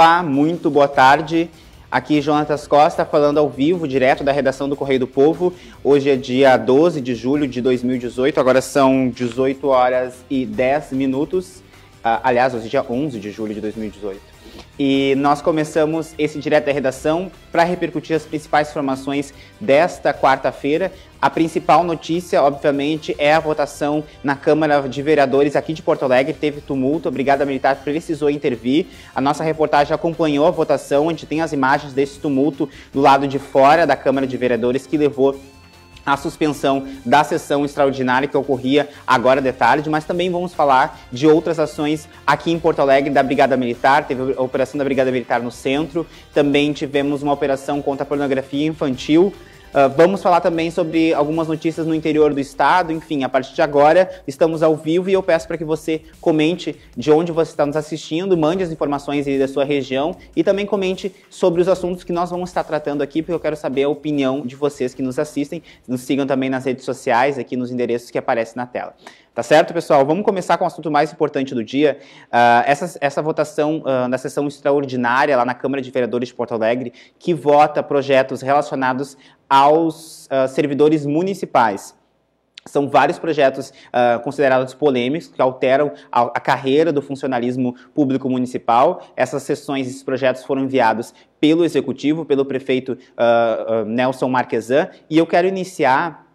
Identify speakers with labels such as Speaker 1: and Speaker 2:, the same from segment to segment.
Speaker 1: Olá, muito boa tarde. Aqui Jonatas Costa falando ao vivo, direto da redação do Correio do Povo. Hoje é dia 12 de julho de 2018, agora são 18 horas e 10 minutos. Ah, aliás, hoje é dia 11 de julho de 2018. E nós começamos esse Direto da Redação para repercutir as principais formações desta quarta-feira. A principal notícia, obviamente, é a votação na Câmara de Vereadores aqui de Porto Alegre. Teve tumulto, a Brigada Militar precisou intervir. A nossa reportagem acompanhou a votação, onde tem as imagens desse tumulto do lado de fora da Câmara de Vereadores que levou a suspensão da sessão extraordinária que ocorria agora de tarde, mas também vamos falar de outras ações aqui em Porto Alegre da Brigada Militar, teve a operação da Brigada Militar no centro, também tivemos uma operação contra a pornografia infantil Uh, vamos falar também sobre algumas notícias no interior do estado. Enfim, a partir de agora estamos ao vivo e eu peço para que você comente de onde você está nos assistindo, mande as informações da sua região e também comente sobre os assuntos que nós vamos estar tratando aqui, porque eu quero saber a opinião de vocês que nos assistem. Nos sigam também nas redes sociais, aqui nos endereços que aparecem na tela. Tá certo, pessoal? Vamos começar com o assunto mais importante do dia. Uh, essa, essa votação uh, ah, na sessão extraordinária lá na Câmara de Vereadores de Porto Alegre, que vota projetos relacionados aos uh, servidores municipais. São vários projetos uh, considerados polêmicos que alteram a, a, carreira do funcionalismo público municipal. Essas sessões, esses projetos foram enviados pelo executivo, pelo prefeito uh, uh, Nelson Marquesan. E eu quero iniciar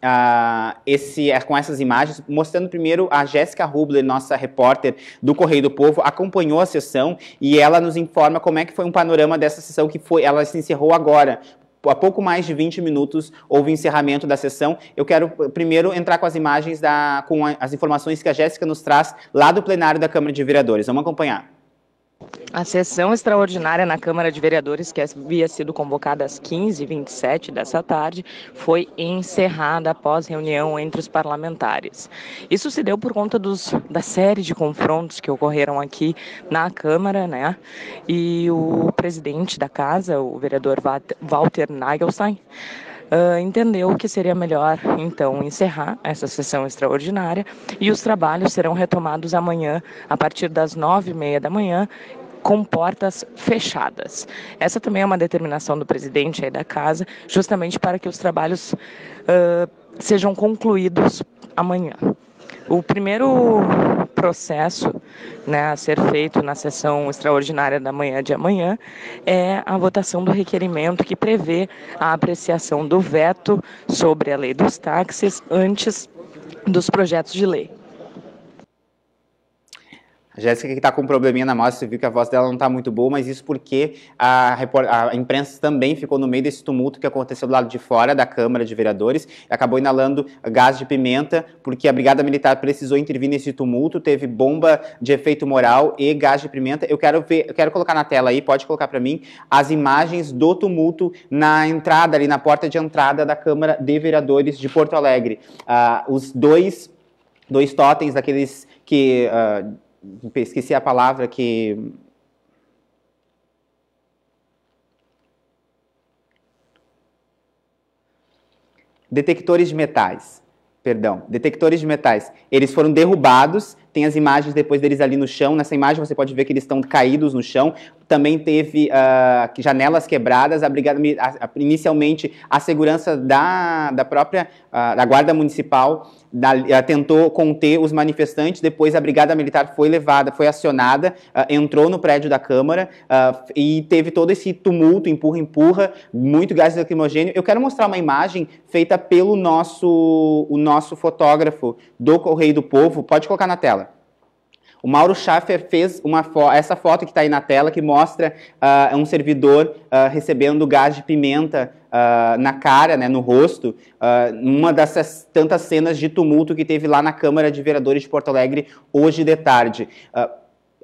Speaker 1: esse, eh, com essas imagens, mostrando primeiro a Jéssica Rubler, nossa repórter do Correio do Povo, acompanhou a sessão e ela nos informa como é que foi um panorama dessa sessão que foi, ela se encerrou agora, há pouco mais de 20 minutos houve encerramento da sessão. Eu quero primeiro entrar com as imagens, da, com as informações que a Jéssica nos traz lá do plenário da Câmara de Vereadores. Vamos acompanhar.
Speaker 2: A sessão extraordinária na Câmara de Vereadores, que havia sido convocada às 15h27 dessa tarde, foi encerrada após reunião entre os parlamentares. Isso se deu por conta dos, da série de confrontos que ocorreram aqui na Câmara, né? E o presidente da casa, o vereador Walter Nagelstein, Uh, entendeu que seria melhor então encerrar essa sessão extraordinária e os trabalhos serão retomados amanhã a partir das nove e meia da manhã com portas fechadas. Essa também é uma determinação do presidente da casa, justamente para que os trabalhos uh, sejam concluídos amanhã. O primeiro processo né, a ser feito na sessão extraordinária da manhã de amanhã é a votação do requerimento que prevê a apreciação do veto sobre a lei dos táxis antes dos projetos de lei.
Speaker 1: A Jéssica que está com um probleminha na massa, você viu que a voz dela não está muito boa, mas isso porque a, a, imprensa também ficou no meio desse tumulto que aconteceu do lado de fora da Câmara de Vereadores, acabou inalando gás de pimenta, porque a Brigada Militar precisou intervir nesse tumulto, teve bomba de efeito moral e gás de pimenta. Eu quero ver, eu quero colocar na tela aí, pode colocar para mim, as imagens do tumulto na entrada ali, na porta de entrada da Câmara de Vereadores de Porto Alegre. Ah, os dois, dois totens daqueles que... Ah, esqueci a palavra que detectores de metais, perdão, detectores de metais, eles foram derrubados tem as imagens depois deles ali no chão. Nessa imagem você pode ver que eles estão caídos no chão. Também teve uh, janelas quebradas. A brigada, a, a, inicialmente, a segurança da, da própria uh, da guarda municipal da, ah, tentou conter os manifestantes. Depois a brigada militar foi levada, foi acionada, uh, entrou no prédio da Câmara uh, e teve todo esse tumulto, empurra, empurra, muito gás lacrimogêneo. Eu quero mostrar uma imagem feita pelo nosso o nosso fotógrafo do Correio do Povo. Pode colocar na tela. O Mauro Schaffer fez uma fo essa foto que está aí na tela, que mostra uh, um servidor uh, recebendo gás de pimenta uh, na cara, né, no rosto, numa dessas tantas cenas de tumulto que teve lá na Câmara de Vereadores de Porto Alegre hoje de tarde.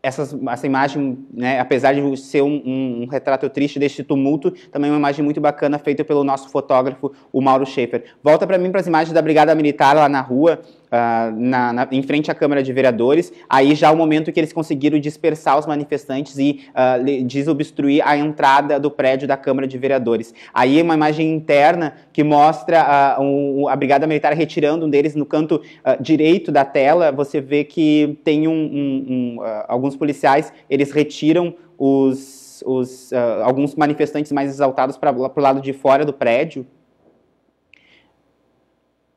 Speaker 1: Essas, essa imagem, né, apesar de ser um, um, um, retrato triste deste tumulto, também é uma imagem muito bacana feita pelo nosso fotógrafo, o Mauro Schaefer. Volta para mim para as imagens da Brigada Militar lá na rua uh, na, na, em frente à Câmara de Vereadores, aí já é o momento que eles conseguiram dispersar os manifestantes e uh, desobstruir a entrada do prédio da Câmara de Vereadores. Aí é uma imagem interna que mostra uh, um, a Brigada Militar retirando um deles no canto direito da tela, você vê que tem um, um, alguns policiais, eles retiram os, os alguns manifestantes mais exaltados para o lado de fora do prédio,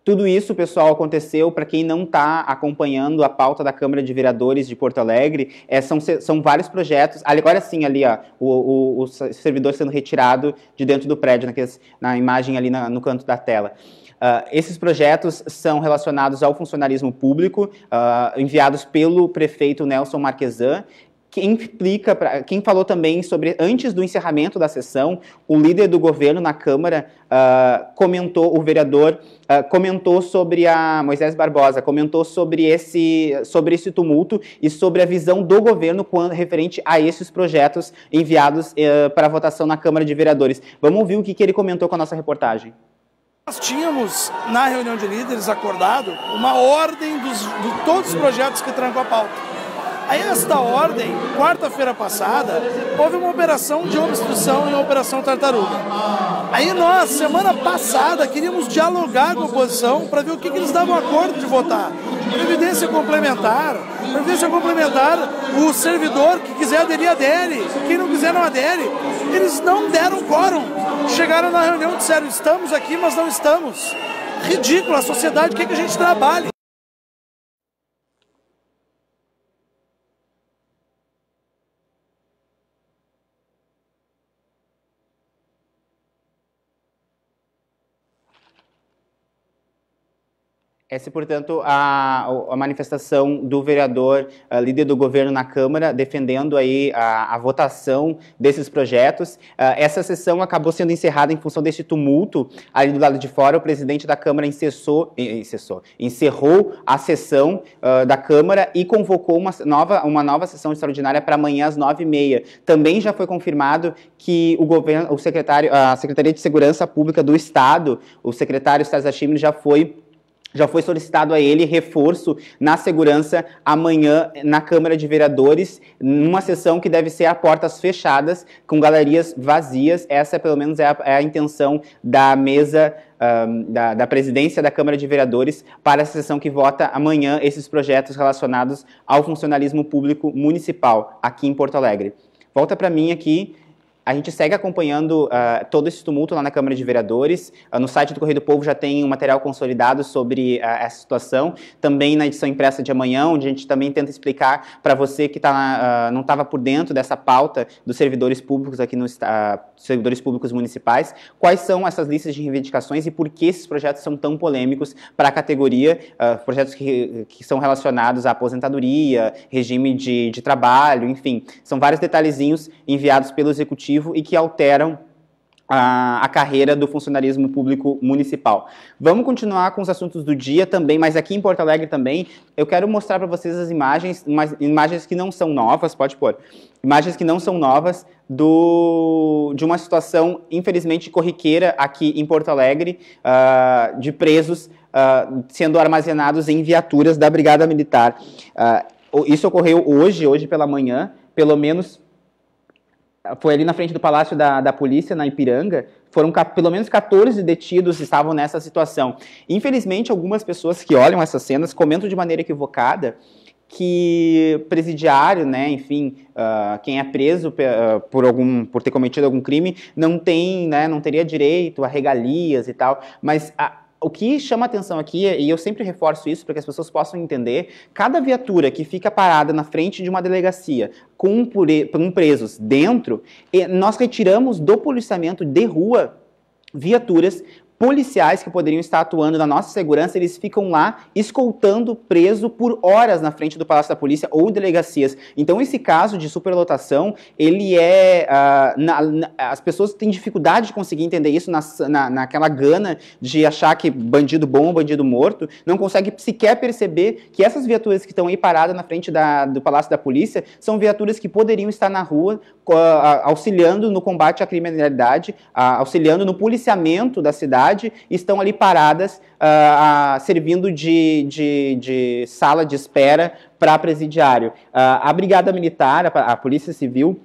Speaker 1: tudo isso, pessoal, aconteceu para quem não está acompanhando a pauta da Câmara de Vereadores de Porto Alegre. É, são, são vários projetos. Agora sim, ali, ó, o, o, o, servidor sendo retirado de dentro do prédio, naqueles, na imagem ali na, no canto da tela. Uh, esses projetos são relacionados ao funcionarismo público, uh, enviados pelo prefeito Nelson Marquesan, que implica, pra, quem falou também sobre, antes do encerramento da sessão, o líder do governo na Câmara uh, comentou, o vereador Uh, comentou sobre a Moisés Barbosa, comentou sobre esse, sobre esse tumulto e sobre a visão do governo quando, referente a esses projetos enviados uh, para votação na Câmara de Vereadores. Vamos ouvir o que, que ele comentou com a nossa reportagem.
Speaker 2: Nós tínhamos, na reunião de líderes, acordado uma ordem dos, de todos os projetos que trancam a pauta. A esta ordem, quarta-feira passada, houve uma operação de obstrução e operação tartaruga. Aí nós, semana passada, queríamos dialogar com a oposição para ver o que, que eles davam acordo de votar. Previdência complementar, previdência complementar, o servidor que quiser aderir, adere. Quem não quiser, não adere. Eles não deram quórum. Chegaram na reunião e disseram, estamos aqui, mas não estamos. Ridículo, a sociedade quer que a gente trabalhe.
Speaker 1: Essa, é, portanto, a, a manifestação do vereador, eh, líder do governo na Câmara, defendendo aí a, a votação desses projetos. Uh, essa sessão acabou sendo encerrada em função desse tumulto ali do lado de fora. O presidente da Câmara incessou, incessou, encerrou a sessão uh, da Câmara e convocou uma nova, uma nova sessão extraordinária para amanhã às nove e meia. Também já foi confirmado que o governo, o secretário, a Secretaria de Segurança Pública do Estado, o secretário César Chimney já foi já foi solicitado a ele reforço na segurança amanhã na Câmara de Vereadores, numa sessão que deve ser a portas fechadas, com galerias vazias. Essa, pelo menos, é a, é a intenção da mesa. da, da, presidência da Câmara de Vereadores para a sessão que vota amanhã esses projetos relacionados ao funcionalismo público municipal aqui em Porto Alegre. Volta para mim aqui a gente segue acompanhando uh, todo esse tumulto lá na Câmara de Vereadores. Uh, no site do Correio do Povo já tem um material consolidado sobre uh, essa situação. Também na edição impressa de amanhã, onde a gente também tenta explicar para você que tá, não estava por dentro dessa pauta dos servidores públicos aqui nos servidores públicos municipais, quais são essas listas de reivindicações e por que esses projetos são tão polêmicos para a categoria, projetos que, que, são relacionados à aposentadoria, regime de, de trabalho, enfim. São vários detalhezinhos enviados pelo Executivo e que alteram a, a, carreira do funcionarismo público municipal. Vamos continuar com os assuntos do dia também, mas aqui em Porto Alegre também, eu quero mostrar para vocês as imagens, imagens que não são novas, pode pôr, imagens que não são novas do, de uma situação, infelizmente, corriqueira aqui em Porto Alegre, uh, de presos uh, sendo armazenados em viaturas da Brigada Militar. Uh, isso ocorreu hoje, hoje pela manhã, pelo menos foi ali na frente do Palácio da, da Polícia, na Ipiranga, foram pelo menos 14 detidos estavam nessa situação. Infelizmente, algumas pessoas que olham essas cenas comentam de maneira equivocada que presidiário, né, enfim, uh, quem é preso ah, por algum, por ter cometido algum crime, não tem, né, não teria direito a regalias e tal. Mas a, o que chama atenção aqui, e eu sempre reforço isso para que as pessoas possam entender, cada viatura que fica parada na frente de uma delegacia com um presos dentro, nós retiramos do policiamento de rua viaturas policiais que poderiam estar atuando na nossa segurança, eles ficam lá escoltando preso por horas na frente do Palácio da Polícia ou delegacias. Então esse caso de superlotação, ele é... Uh, na, na, as pessoas têm dificuldade de conseguir entender isso na, na, naquela gana de achar que bandido bom, bandido morto, não consegue sequer perceber que essas viaturas que estão aí paradas na frente da, do Palácio da Polícia são viaturas que poderiam estar na rua auxiliando no combate à criminalidade, auxiliando no policiamento da cidade, estão ali paradas, ah, servindo de, de, de sala de espera para presidiário. Ah, a Brigada Militar, a Polícia Civil,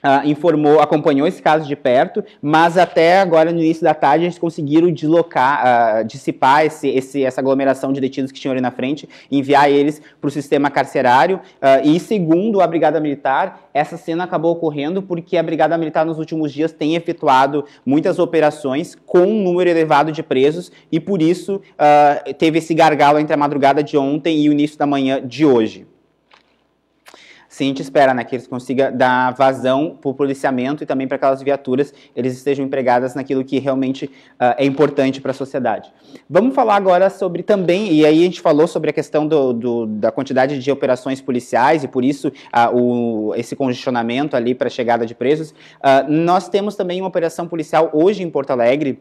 Speaker 1: Uh, informou, acompanhou esse caso de perto, mas até agora no início da tarde eles conseguiram deslocar, uh, dissipar esse, esse, essa aglomeração de detidos que tinham ali na frente, enviar eles para o sistema carcerário. Uh, e segundo a Brigada Militar, essa cena acabou ocorrendo porque a Brigada Militar nos últimos dias tem efetuado muitas operações com um número elevado de presos e por isso teve esse gargalo entre a madrugada de ontem e o início da manhã de hoje. Sim, a gente espera né, que eles consigam dar vazão para o policiamento e também para aquelas viaturas, eles estejam empregadas naquilo que realmente uh, é importante para a sociedade. Vamos falar agora sobre também, e aí a gente falou sobre a questão do, do da quantidade de operações policiais e por isso uh, o, esse congestionamento ali para a chegada de presos. Uh, nós temos também uma operação policial hoje em Porto Alegre,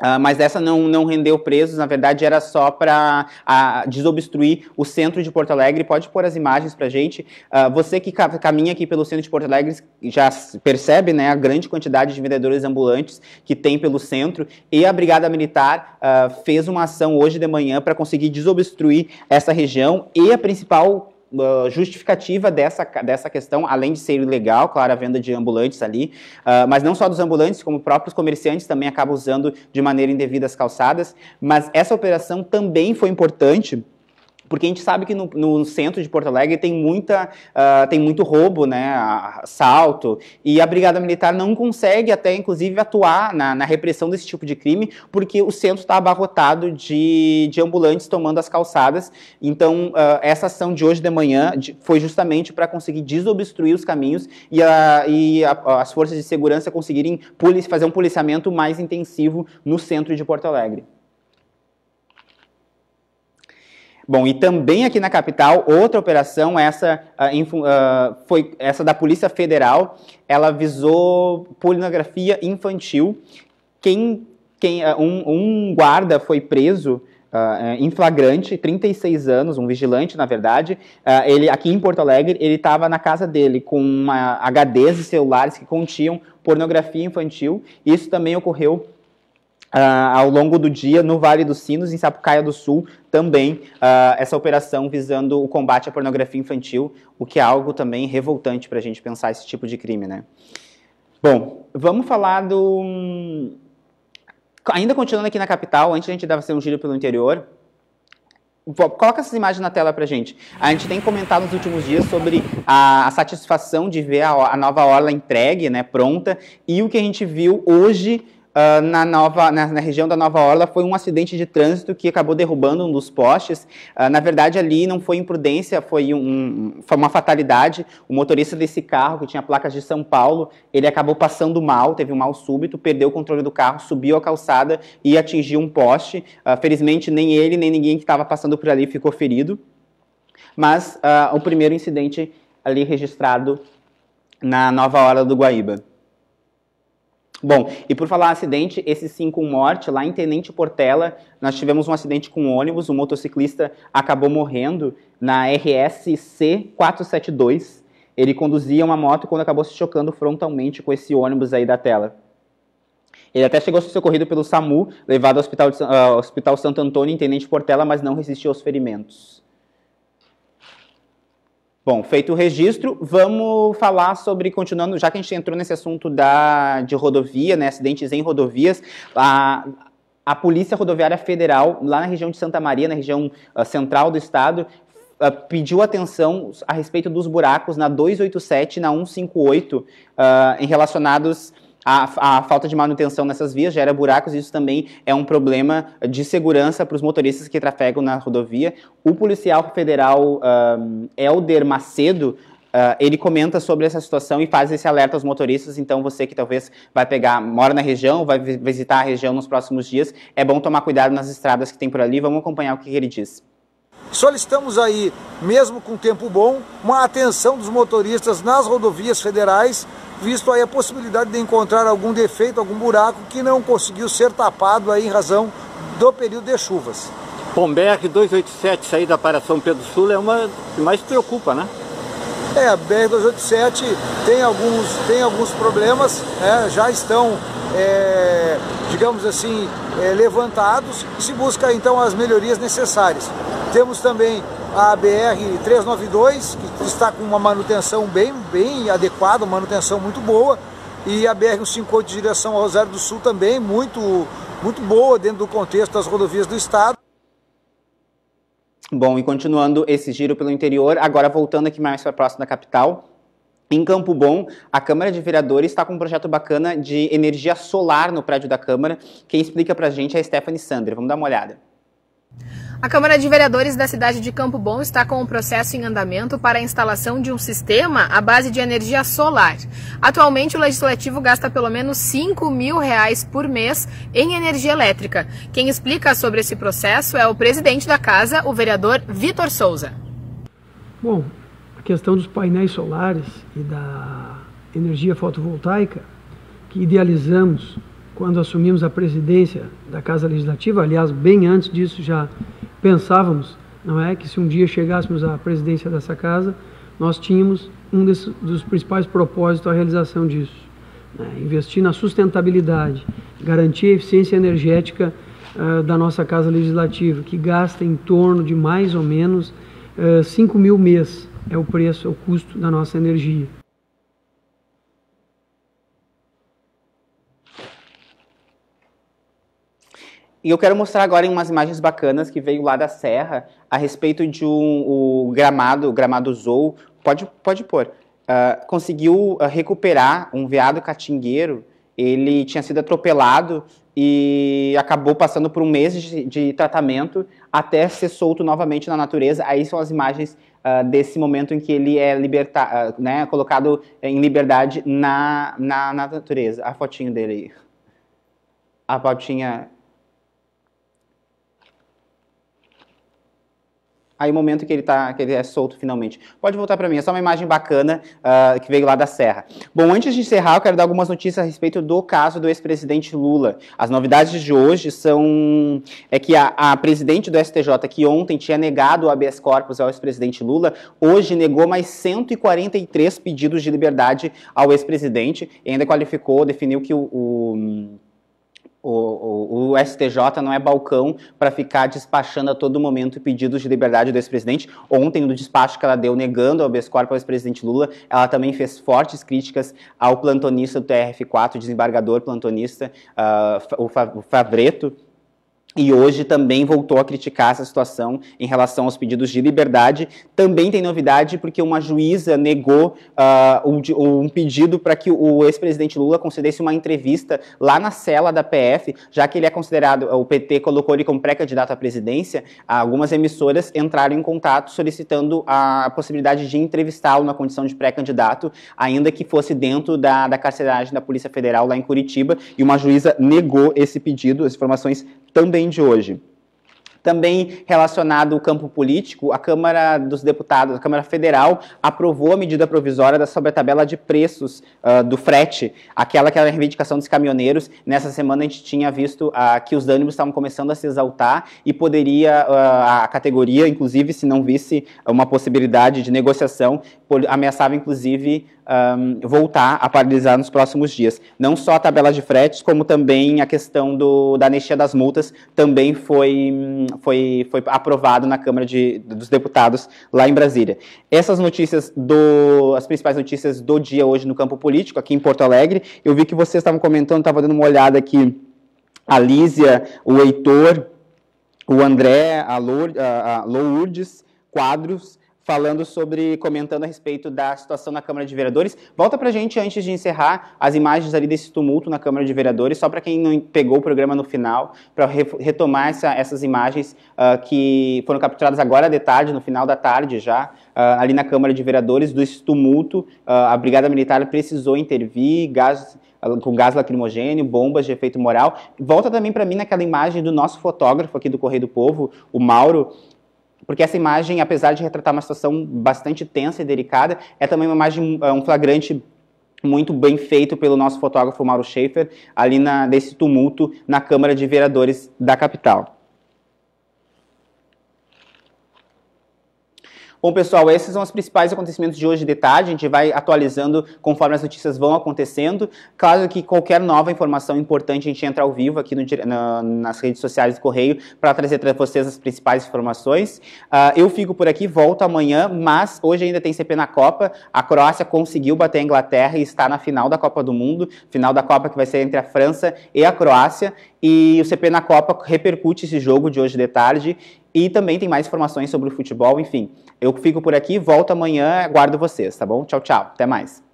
Speaker 1: Uh, mas essa não, não rendeu presos, na verdade era só para uh, desobstruir o centro de Porto Alegre. Pode pôr as imagens para gente. Uh, você que caminha aqui pelo centro de Porto Alegre já percebe né, a grande quantidade de vendedores ambulantes que tem pelo centro. E a Brigada Militar ah, fez uma ação hoje de manhã para conseguir desobstruir essa região. E a principal ah, justificativa dessa, dessa questão, além de ser ilegal, claro, a venda de ambulantes ali, uh, mas não só dos ambulantes, como próprios comerciantes também acabam usando de maneira indevida as calçadas, mas essa operação também foi importante porque a gente sabe que no, no centro de Porto Alegre tem, muita, uh, tem muito roubo, né, assalto, e a Brigada Militar não consegue até, inclusive, atuar na, na repressão desse tipo de crime, porque o centro está abarrotado de, de ambulantes tomando as calçadas. Então, uh, essa ação de hoje de manhã de, foi justamente para conseguir desobstruir os caminhos e, a, e a, as forças de segurança conseguirem fazer um policiamento mais intensivo no centro de Porto Alegre. Bom, e também aqui na capital, outra operação, essa, uh, foi essa da Polícia Federal, ela visou pornografia infantil. Quem, quem, uh, um, um, guarda foi preso uh, em flagrante, 36 anos, um vigilante, na verdade. ele Aqui em Porto Alegre, ele estava na casa dele com uma HDs e celulares que continham pornografia infantil. Isso também ocorreu Uh, ao longo do dia no Vale dos Sinos, em Sapucaia do Sul, também uh, essa operação visando o combate à pornografia infantil, o que é algo também revoltante para a gente pensar esse tipo de crime, né? Bom, vamos falar do. Ainda continuando aqui na capital, antes a gente dava ser um giro pelo interior. Coloca essas imagens na tela pra gente. A gente tem comentado nos últimos dias sobre a, a satisfação de ver a, a nova orla entregue, né, pronta, e o que a gente viu hoje Uh, na, nova, na, na, região da Nova Orla foi um acidente de trânsito que acabou derrubando um dos postes. Uh, na verdade, ali não foi imprudência, foi, um, foi, uma fatalidade. O motorista desse carro, que tinha placas de São Paulo, ele acabou passando mal, teve um mal súbito, perdeu o controle do carro, subiu a calçada e atingiu um poste. Uh, felizmente, nem ele, nem ninguém que estava passando por ali ficou ferido. Mas o primeiro incidente ali registrado na Nova Orla do Guaíba. Bom, e por falar acidente, esse cinco mortes morte, lá em Tenente Portela, nós tivemos um acidente com um ônibus, um motociclista acabou morrendo na RSC 472. Ele conduzia uma moto quando acabou se chocando frontalmente com esse ônibus aí da tela. Ele até chegou a ser socorrido pelo SAMU, levado ao Hospital, de, uh, Hospital Santo Antônio em Tenente Portela, mas não resistiu aos ferimentos. Bom, feito o registro, vamos falar sobre, continuando, já que a gente entrou nesse assunto da, de rodovia, né, acidentes em rodovias, a, a Polícia Rodoviária Federal, lá na região de Santa Maria, na região uh, central do estado, Uh, pediu atenção a respeito dos buracos na 287 e na 158 uh, ah, em relacionados a, a falta de manutenção nessas vias gera buracos e isso também é um problema de segurança para os motoristas que trafegam na rodovia. O policial federal um, ah, Elder Macedo Uh, ele comenta sobre essa situação e faz esse alerta aos motoristas. Então, você que talvez vai pegar, mora na região, vai visitar a região nos próximos dias, é bom tomar cuidado nas estradas que tem por ali. Vamos acompanhar o que ele diz.
Speaker 2: Solicitamos aí, mesmo com tempo bom, uma atenção dos motoristas nas rodovias federais, visto aí a possibilidade de encontrar algum defeito, algum buraco que não conseguiu ser tapado aí em razão do período de chuvas.
Speaker 1: Bom, BR-287 saída para
Speaker 2: São Pedro Sul é uma que mais preocupa, né? É, a BR-287 tem alguns, tem alguns problemas, né? já estão, é, digamos assim, é, levantados e se busca então as melhorias necessárias. Temos também a BR 392, que está com uma manutenção bem, bem adequada, uma manutenção muito boa. E a BR 158 de direção ao Rosário do Sul também, muito, muito boa dentro do contexto das rodovias do Estado.
Speaker 1: Bom, e continuando esse giro pelo interior, agora voltando aqui mais para próximo da capital, em Campo Bom, a Câmara de Vereadores está com um projeto bacana de energia solar no prédio da Câmara. Quem explica para a gente é a Stephanie Sander. Vamos dar uma olhada.
Speaker 2: A Câmara de Vereadores da cidade de Campo Bom está com um processo em andamento para a instalação de um sistema à base de energia solar. Atualmente, o Legislativo gasta pelo menos 5 mil reais por mês em energia elétrica. Quem explica sobre esse processo é o presidente da casa, o vereador Vitor Souza. Bom, a questão dos painéis solares e da energia fotovoltaica que idealizamos quando assumimos a presidência da Casa Legislativa, aliás, bem antes disso já pensávamos, não é, que se um dia chegássemos à presidência dessa casa, nós tínhamos um desses, dos principais propósitos a realização disso. Né? Investir na sustentabilidade, garantir a eficiência energética uh, da nossa Casa Legislativa, que gasta em torno de mais ou menos uh, ah, 5 mil mês, é o preço, é o custo da nossa energia.
Speaker 1: E eu quero mostrar agora umas imagens bacanas que veio lá da Serra a respeito de um o gramado, o gramado Zou, pode, pode pôr, uh, conseguiu uh, recuperar um veado catingueiro, ele tinha sido atropelado e acabou passando por um mês de, de tratamento até ser solto novamente na natureza. Aí são as imagens uh, desse momento em que ele é liberta né, colocado em liberdade na, na, na natureza. A fotinho dele aí. A fotinha Aí o momento que ele, tá, que ele é solto finalmente. Pode voltar para mim, é só uma imagem bacana uh, que veio lá da Serra. Bom, antes de encerrar, eu quero dar algumas notícias a respeito do caso do ex-presidente Lula. As novidades de hoje são é que a, a presidente do STJ, que ontem tinha negado o habeas corpus ao ex-presidente Lula, hoje negou mais 143 pedidos de liberdade ao ex-presidente e ainda qualificou, definiu que o, o o, o, o, STJ não é balcão para ficar despachando a todo momento pedidos de liberdade do ex-presidente. Ontem, no despacho que ela deu negando o habeas corpus ao ex-presidente Lula, ela também fez fortes críticas ao plantonista do TRF4, desembargador plantonista, uh, o Favreto, e hoje também voltou a criticar essa situação em relação aos pedidos de liberdade. Também tem novidade porque uma juíza negou uh, ah, um, um, pedido para que o ex-presidente Lula concedesse uma entrevista lá na cela da PF, já que ele é considerado, o PT colocou ele como pré-candidato à presidência, ah, algumas emissoras entraram em contato solicitando a possibilidade de entrevistá-lo na condição de pré-candidato, ainda que fosse dentro da, da carceragem da Polícia Federal lá em Curitiba, e uma juíza negou esse pedido, as informações também de hoje. Também relacionado ao campo político, a Câmara dos Deputados, a Câmara Federal, aprovou a medida provisória sobre a tabela de preços uh, do frete, aquela que era a reivindicação dos caminhoneiros. Nessa semana a gente tinha visto uh, que os ânimos estavam começando a se exaltar e poderia uh, a categoria, inclusive, se não visse uma possibilidade de negociação, ameaçava inclusive um, voltar a paralisar nos próximos dias. Não só a tabela de fretes, como também a questão do, da anistia das multas também foi, foi, foi aprovado na Câmara de, dos Deputados lá em Brasília. Essas notícias, do, as principais notícias do dia hoje no campo político, aqui em Porto Alegre, eu vi que vocês estavam comentando, estava dando uma olhada aqui, a Lísia, o Heitor, o André, a Lourdes, Quadros, falando sobre, comentando a respeito da situação na Câmara de Vereadores. Volta pra gente, antes de encerrar, as imagens ali desse tumulto na Câmara de Vereadores, só para quem não pegou o programa no final, para re retomar essa, essas imagens uh, que foram capturadas agora de tarde, no final da tarde já, uh, ali na Câmara de Vereadores, do tumulto. Uh, a Brigada Militar precisou intervir, gás com gás lacrimogênio, bombas de efeito moral. Volta também para mim naquela imagem do nosso fotógrafo aqui do Correio do Povo, o Mauro, porque essa imagem, apesar de retratar uma situação bastante tensa e delicada, é também uma imagem, é, um flagrante muito bem feito pelo nosso fotógrafo Mauro Schaefer, ali na, nesse tumulto na Câmara de Vereadores da capital. Bom, pessoal, esses são os principais acontecimentos de hoje de tarde. A gente vai atualizando conforme as notícias vão acontecendo. Claro que qualquer nova informação importante a gente entra ao vivo aqui no, na, nas redes sociais do Correio para trazer para vocês as principais informações. Uh, eu fico por aqui, volto amanhã, mas hoje ainda tem CP na Copa. A Croácia conseguiu bater a Inglaterra e está na final da Copa do Mundo final da Copa que vai ser entre a França e a Croácia. E o CP na Copa repercute esse jogo de hoje de tarde e também tem mais informações sobre o futebol, enfim. Eu fico por aqui, volto amanhã, aguardo vocês, tá bom? Tchau, tchau, até mais.